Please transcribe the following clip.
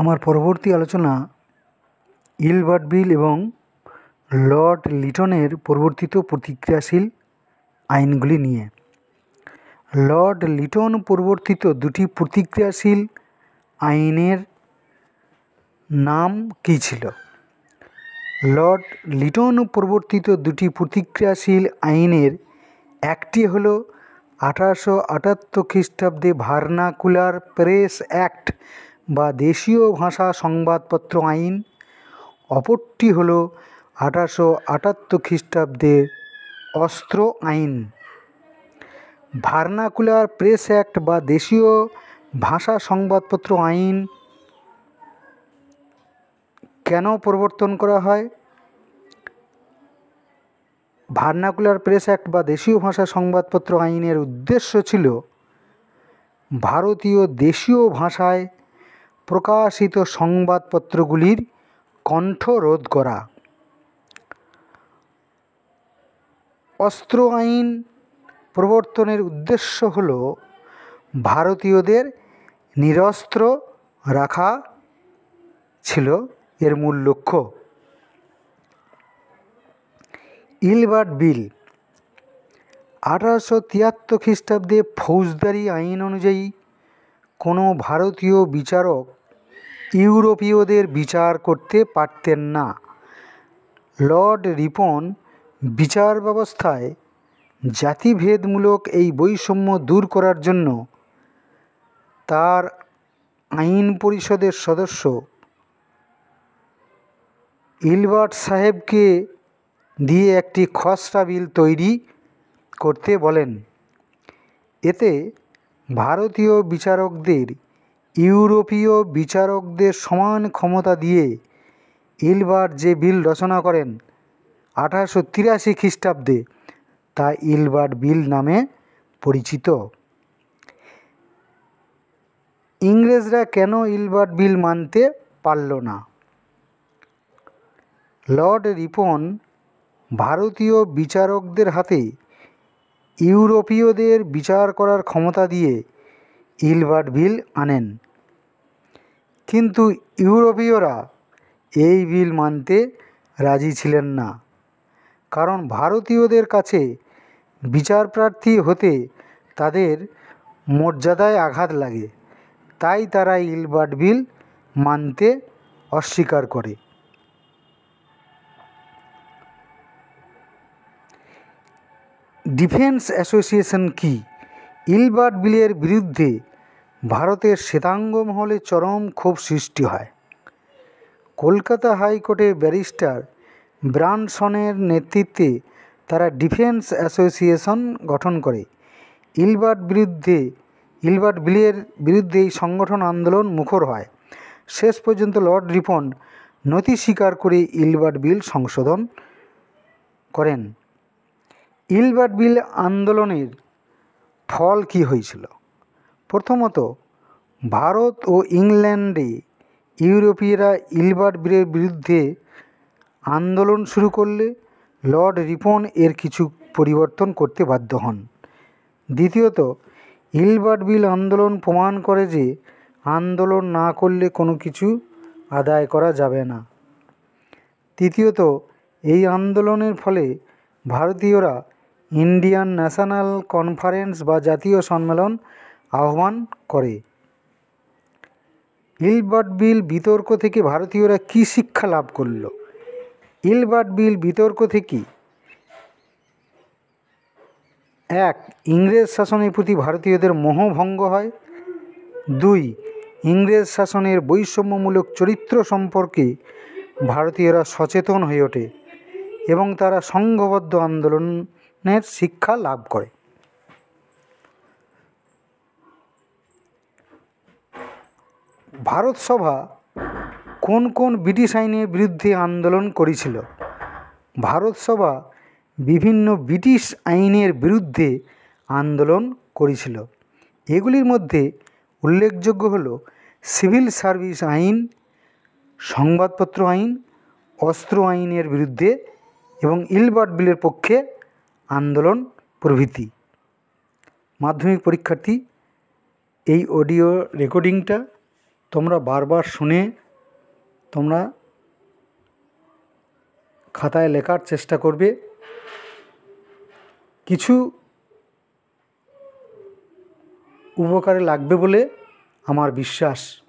আমার পরবর্তী আলোচনা ইলবার্ট বিল এবং লর্ড লিটনের পরিবর্তিত প্রতিক্রিয়াশীল আইনগুলি নিয়ে লর্ড লিটন পরিবর্তিত দুটি প্রতিক্রিয়াশীল আইনের নাম কী ছিল লর্ড লিটন পরিবর্তিত দুটি প্রতিক্রিয়াশীল আইনের একটি হল আঠারোশো আটাত্তর খ্রিস্টাব্দে ভার্নাকুলার প্রেস অ্যাক্ট বা দেশীয় ভাষা সংবাদপত্র আইন অপরটি হল আঠারোশো আটাত্তর খ্রিস্টাব্দের অস্ত্র আইন ভার্নাকুলার প্রেস অ্যাক্ট বা দেশীয় ভাষা সংবাদপত্র আইন কেন প্রবর্তন করা হয় ভার্নাকুলার প্রেস অ্যাক্ট বা দেশীয় ভাষা সংবাদপত্র আইনের উদ্দেশ্য ছিল ভারতীয় দেশীয় ভাষায় প্রকাশিত সংবাদপত্রগুলির কণ্ঠ রোধ করা অস্ত্র আইন প্রবর্তনের উদ্দেশ্য হল ভারতীয়দের নিরস্ত্র রাখা ছিল এর মূল লক্ষ্য ইলবার্ট বিল আঠারোশো তিয়াত্তর খ্রিস্টাব্দে ফৌজদারি আইন অনুযায়ী কোনো ভারতীয় বিচারক ইউরোপীয়দের বিচার করতে পারতেন না লর্ড রিপন বিচার ব্যবস্থায় জাতিভেদমূলক এই বৈষম্য দূর করার জন্য তার আইন পরিষদের সদস্য ইলবার্ট সাহেবকে দিয়ে একটি খসড়া বিল তৈরি করতে বলেন এতে ভারতীয় বিচারকদের ইউরোপীয় বিচারকদের সমান ক্ষমতা দিয়ে ইলবার যে বিল রচনা করেন আঠারোশো তিরাশি খ্রিস্টাব্দে তা ইলবার্ট বিল নামে পরিচিত ইংরেজরা কেন ইলবার্ট বিল মানতে পারল না লর্ড রিপন ভারতীয় বিচারকদের হাতে ইউরোপীয়দের বিচার করার ক্ষমতা দিয়ে ইলবার্ট বিল আনেন কিন্তু ইউরোপীয়রা এই বিল মানতে রাজি ছিলেন না কারণ ভারতীয়দের কাছে বিচারপ্রার্থী হতে তাদের মর্যাদায় আঘাত লাগে তাই তারা ইলবার্ট বিল মানতে অস্বীকার করে ডিফেন্স অ্যাসোসিয়েশন কি ইলবার্ট বিলের বিরুদ্ধে ভারতের শ্বেতাঙ্গ মহলে চরম ক্ষোভ সৃষ্টি হয় কলকাতা হাইকোর্টে ব্যারিস্টার ব্রানসনের নেতৃত্বে তারা ডিফেন্স অ্যাসোসিয়েশন গঠন করে ইলবার্ট বিরুদ্ধে ইলবার্ট বিলের বিরুদ্ধে এই সংগঠন আন্দোলন মুখর হয় শেষ পর্যন্ত লর্ড রিপন নথি স্বীকার করে ইলবার্ট বিল সংশোধন করেন হিলবার্ট বিল আন্দোলনের ফল কি হয়েছিল প্রথমত ভারত ও ইংল্যান্ডে ইউরোপীয়রা ইলবার্ট বিলের বিরুদ্ধে আন্দোলন শুরু করলে লর্ড রিপন এর কিছু পরিবর্তন করতে বাধ্য হন দ্বিতীয়ত হিলবার্ট বিল আন্দোলন প্রমাণ করে যে আন্দোলন না করলে কোনো কিছু আদায় করা যাবে না তৃতীয়ত এই আন্দোলনের ফলে ভারতীয়রা ইন্ডিয়ান ন্যাশনাল কনফারেন্স বা জাতীয় সম্মেলন আহ্বান করে ইলবার্ট বিল বিতর্ক থেকে ভারতীয়রা কি শিক্ষা লাভ করল ইলবার্ট বিল বিতর্ক থেকে এক ইংরেজ শাসনের প্রতি ভারতীয়দের মোহভঙ্গ হয় দুই ইংরেজ শাসনের বৈষম্যমূলক চরিত্র সম্পর্কে ভারতীয়রা সচেতন হয়ে ওঠে এবং তারা সংঘবদ্ধ আন্দোলন নের শিক্ষা লাভ করে ভারতসভা কোন কোন ব্রিটিশ আইনের বিরুদ্ধে আন্দোলন করেছিল ভারতসভা বিভিন্ন ব্রিটিশ আইনের বিরুদ্ধে আন্দোলন করেছিল এগুলির মধ্যে উল্লেখযোগ্য হল সিভিল সার্ভিস আইন সংবাদপত্র আইন অস্ত্র আইনের বিরুদ্ধে এবং ইলবার্ট বিলের পক্ষে আন্দোলন প্রভৃতি মাধ্যমিক পরীক্ষার্থী এই অডিও রেকর্ডিংটা তোমরা বারবার শুনে তোমরা খাতায় লেখার চেষ্টা করবে কিছু উপকারে লাগবে বলে আমার বিশ্বাস